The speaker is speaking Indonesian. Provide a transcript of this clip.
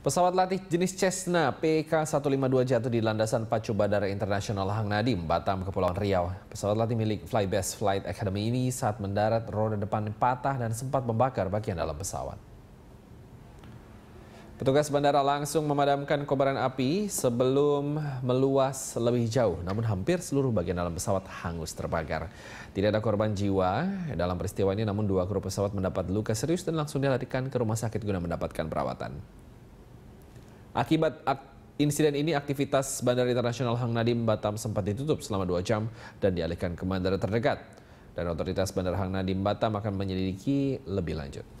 Pesawat latih jenis Cessna PK152 jatuh di landasan pacu Bandara Internasional Hang Nadim, Batam, Kepulauan Riau. Pesawat latih milik Flybase Flight Academy ini saat mendarat roda depan patah dan sempat membakar bagian dalam pesawat. Petugas bandara langsung memadamkan kobaran api sebelum meluas lebih jauh, namun hampir seluruh bagian dalam pesawat hangus terbakar. Tidak ada korban jiwa dalam peristiwa ini, namun dua kru pesawat mendapat luka serius dan langsung dilarikan ke rumah sakit guna mendapatkan perawatan. Akibat ak insiden ini aktivitas Bandara Internasional Hang Nadim Batam sempat ditutup selama dua jam dan dialihkan ke bandara terdekat. Dan otoritas Bandara Hang Nadim Batam akan menyelidiki lebih lanjut.